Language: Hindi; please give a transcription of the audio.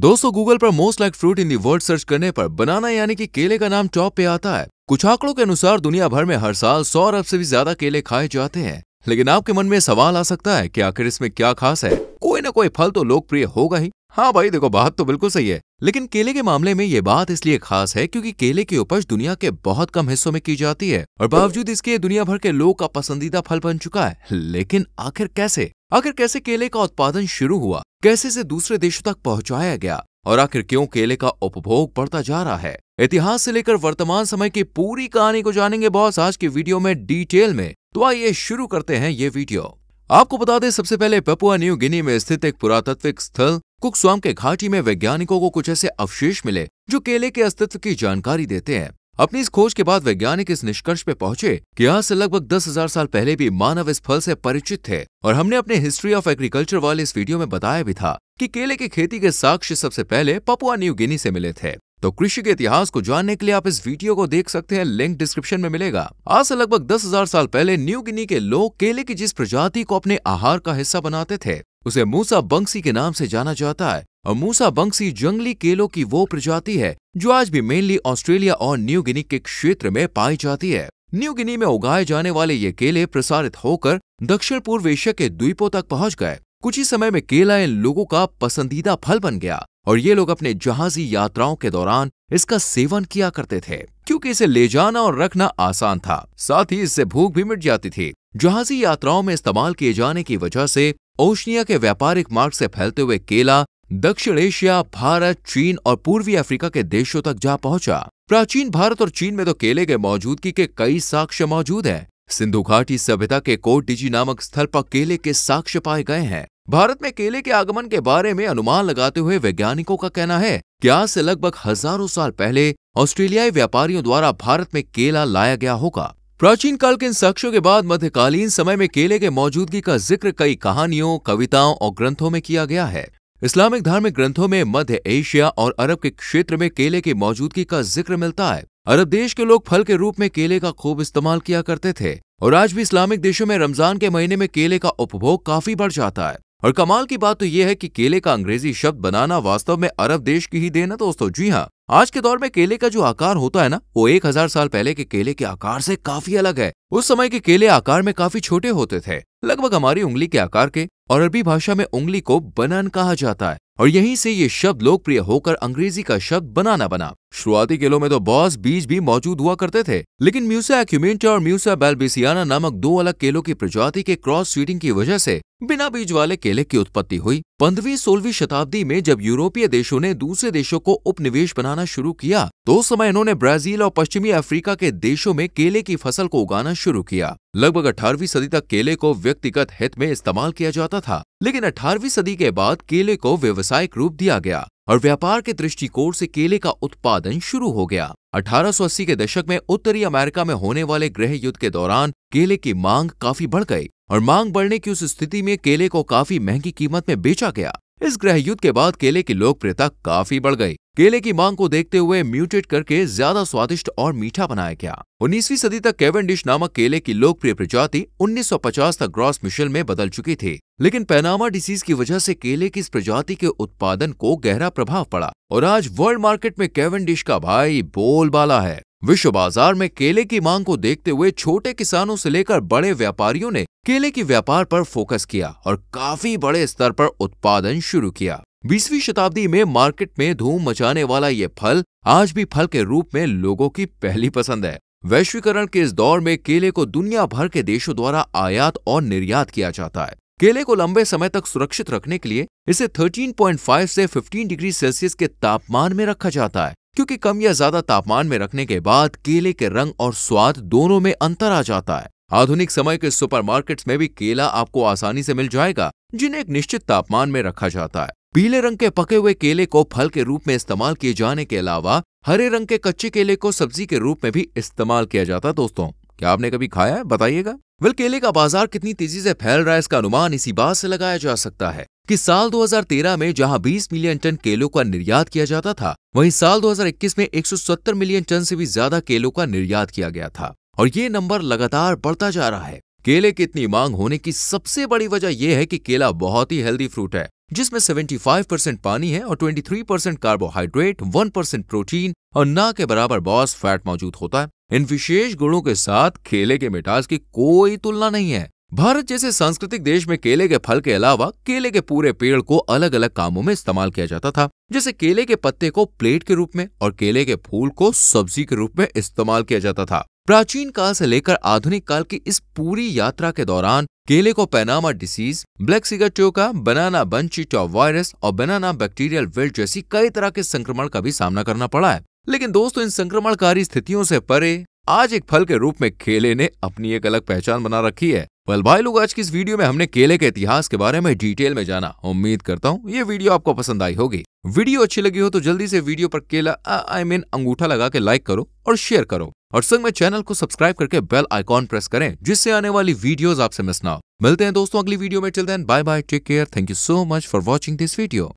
दोस्तों गूगल पर most like fruit in the world search करने पर बनाना यानी कि केले का नाम टॉप पे आता है कुछ आंकड़ों के अनुसार दुनिया भर में हर साल सौ अरब से भी ज्यादा केले खाए जाते हैं लेकिन आपके मन में सवाल आ सकता है कि आखिर इसमें क्या खास है कोई ना कोई फल तो लोकप्रिय होगा ही हाँ भाई देखो बात तो बिल्कुल सही है लेकिन केले के मामले में ये बात इसलिए खास है क्योंकि केले की उपज दुनिया के बहुत कम हिस्सों में की जाती है और बावजूद इसके दुनिया भर के लोग का पसंदीदा फल बन चुका है लेकिन आखिर कैसे आखिर कैसे केले का उत्पादन शुरू हुआ कैसे से दूसरे देशों तक पहुंचाया गया और आखिर क्यों केले का उपभोग बढ़ता जा रहा है इतिहास से लेकर वर्तमान समय की पूरी कहानी को जानेंगे बॉस आज की वीडियो में डिटेल में तो आइए शुरू करते हैं ये वीडियो आपको बता दें सबसे पहले पपुआ न्यू गिनी में स्थित एक पुरातत्विक स्थल कुकस्वाम के घाटी में वैज्ञानिकों को कुछ ऐसे अवशेष मिले जो केले के अस्तित्व की जानकारी देते हैं अपनी इस खोज के बाद वैज्ञानिक इस निष्कर्ष पे पहुंचे कि आज से लगभग दस हजार साल पहले भी मानव इस फल से परिचित थे और हमने अपने हिस्ट्री ऑफ एग्रीकल्चर वाले इस वीडियो में बताया भी था कि केले की खेती के साक्ष्य सबसे पहले पपुआ न्यू गिनी से मिले थे तो कृषि के इतिहास को जानने के लिए आप इस वीडियो को देख सकते हैं लिंक डिस्क्रिप्शन में मिलेगा आज से लगभग दस हजार साल पहले न्यू गिनी के लोग केले की जिस प्रजाति को अपने आहार का हिस्सा बनाते थे उसे मूसा बंसी के नाम से जाना जाता है मूसा बंक्सी जंगली केलों की वो प्रजाति है जो आज भी मेनली ऑस्ट्रेलिया और न्यू गिनी के क्षेत्र में पाई जाती है न्यू गिनी में उगाए जाने वाले ये केले प्रसारित होकर दक्षिण पूर्व एशिया के द्वीपों तक पहुंच गए कुछ ही समय में केला इन लोगों का पसंदीदा फल बन गया और ये लोग अपने जहाजी यात्राओं के दौरान इसका सेवन किया करते थे क्योंकि इसे ले जाना और रखना आसान था साथ ही इससे भूख भी मिट जाती थी जहाजी यात्राओं में इस्तेमाल किए जाने की वजह से ओशनिया के व्यापारिक मार्ग से फैलते हुए केला दक्षिण एशिया भारत चीन और पूर्वी अफ्रीका के देशों तक जा पहुंचा प्राचीन भारत और चीन में तो केले के मौजूदगी के कई साक्ष्य मौजूद हैं सिंधु घाटी सभ्यता के डिजी नामक स्थल पर केले के साक्ष्य पाए गए हैं भारत में केले के आगमन के बारे में अनुमान लगाते हुए वैज्ञानिकों का कहना है कि आज से लगभग हजारों साल पहले ऑस्ट्रेलियाई व्यापारियों द्वारा भारत में केला लाया गया होगा प्राचीन काल के इन साक्ष्यों के बाद मध्यकालीन समय में केले के मौजूदगी का जिक्र कई कहानियों कविताओं और ग्रंथों में किया गया है इस्लामिक धार्मिक ग्रंथों में मध्य एशिया और अरब के क्षेत्र में केले की मौजूदगी का जिक्र मिलता है अरब देश के लोग फल के रूप में केले का खूब इस्तेमाल किया करते थे और आज भी इस्लामिक देशों में रमजान के महीने में केले का उपभोग काफी बढ़ जाता है और कमाल की बात तो यह है कि केले का अंग्रेजी शब्द बनाना वास्तव में अरब देश की ही देन है दोस्तों जी हाँ आज के दौर में केले का जो आकार होता है ना वो एक हजार साल पहले के केले के आकार से काफी अलग है उस समय के केले आकार में काफी छोटे होते थे लगभग हमारी उंगली के आकार के और अरबी भाषा में उंगली को बनान कहा जाता है और यहीं से ये शब्द लोकप्रिय होकर अंग्रेजी का शब्द बनाना बना शुरुआती खेलों में तो बॉस बीज भी मौजूद हुआ करते थे लेकिन म्यूसा एक्यूमेंटा और म्यूसा बेलबेसियाना नामक दो अलग केलों की प्रजाति के क्रॉस सीडिंग की वजह से बिना बीज वाले केले की उत्पत्ति हुई पंद्रहवीं सोलहवीं शताब्दी में जब यूरोपीय देशों ने दूसरे देशों को उपनिवेश बनाना शुरू किया तो उस समय इन्होंने ब्राजील और पश्चिमी अफ्रीका के देशों में केले की फसल को उगाना शुरू किया लगभग 18वीं सदी तक केले को व्यक्तिगत हित में इस्तेमाल किया जाता था लेकिन 18वीं सदी के बाद केले को व्यवसायिक रूप दिया गया और व्यापार के दृष्टिकोण से केले का उत्पादन शुरू हो गया 1880 के दशक में उत्तरी अमेरिका में होने वाले गृह युद्ध के दौरान केले की मांग काफी बढ़ गई और मांग बढ़ने की उस स्थिति में केले को काफी महंगी कीमत में बेचा गया इस ग्रह युद्ध के बाद केले की लोकप्रियता काफी बढ़ गई केले की मांग को देखते हुए म्यूटेट करके ज्यादा स्वादिष्ट और मीठा बनाया गया 19वीं सदी तक केवन डिश नामक केले की लोकप्रिय प्रजाति 1950 तक ग्रॉस मिशेल में बदल चुकी थी लेकिन पैनामा डिसीज की वजह से केले की इस प्रजाति के उत्पादन को गहरा प्रभाव पड़ा और आज वर्ल्ड मार्केट में केवन डिश का भाई बोलबाला है विश्व बाजार में केले की मांग को देखते हुए छोटे किसानों से लेकर बड़े व्यापारियों ने केले के व्यापार पर फोकस किया और काफी बड़े स्तर पर उत्पादन शुरू किया बीसवीं शताब्दी में मार्केट में धूम मचाने वाला ये फल आज भी फल के रूप में लोगों की पहली पसंद है वैश्वीकरण के इस दौर में केले को दुनिया भर के देशों द्वारा आयात और निर्यात किया जाता है केले को लंबे समय तक सुरक्षित रखने के लिए इसे 13.5 से 15 डिग्री सेल्सियस के तापमान में रखा जाता है क्योंकि कम या ज्यादा तापमान में रखने के बाद केले के रंग और स्वाद दोनों में अंतर आ जाता है आधुनिक समय के सुपरमार्केट्स में भी केला आपको आसानी से मिल जाएगा जिन्हें एक निश्चित तापमान में रखा जाता है पीले रंग के पके हुए केले को फल के रूप में इस्तेमाल किए जाने के अलावा हरे रंग के कच्चे केले को सब्जी के रूप में भी इस्तेमाल किया जाता है दोस्तों क्या आपने कभी खाया है बताइएगा वेल केले का बाजार कितनी तेजी से फैल रहा है इसका अनुमान इसी बात से लगाया जा सकता है कि साल 2013 में जहां 20 मिलियन टन केलों का निर्यात किया जाता था वहीं साल 2021 में 170 मिलियन टन से भी ज्यादा केलों का निर्यात किया गया था और ये नंबर लगातार बढ़ता जा रहा है केले की इतनी मांग होने की सबसे बड़ी वजह यह है कि केला बहुत ही हेल्दी फ्रूट है जिसमें 75 परसेंट पानी है और 23 परसेंट कार्बोहाइड्रेट 1 परसेंट प्रोटीन और ना के बराबर बॉस फैट मौजूद होता है इन विशेष गुणों के साथ केले के मिठास की कोई तुलना नहीं है भारत जैसे सांस्कृतिक देश में केले के फल के अलावा केले के पूरे पेड़ को अलग अलग कामों में इस्तेमाल किया जाता था जैसे केले के पत्ते को प्लेट के रूप में और केले के फूल को सब्जी के रूप में इस्तेमाल किया जाता था प्राचीन काल से लेकर आधुनिक काल की इस पूरी यात्रा के दौरान केले को Panama disease black sigatoka banana bunchy top virus और बनाना बैक्टीरियल वेल्ट जैसी कई तरह के संक्रमण का भी सामना करना पड़ा है लेकिन दोस्तों इन संक्रमणकारी स्थितियों से परे आज एक फल के रूप में केले ने अपनी एक अलग पहचान बना रखी है वेल भाई लोग आज की इस वीडियो में हमने केले के इतिहास के बारे में डिटेल में जाना उम्मीद करता हूँ ये वीडियो आपको पसंद आई होगी वीडियो अच्छी लगी हो तो जल्दी से वीडियो पर केला आई मीन अंगूठा लगा के लाइक करो और शेयर करो और संग में चैनल को सब्सक्राइब करके बेल आइकॉन प्रेस करें जिससे आने वाली वीडियोस आपसे मिस ना हो मिलते हैं दोस्तों अगली वीडियो में चलते हैं bye bye take care thank you so much for watching this video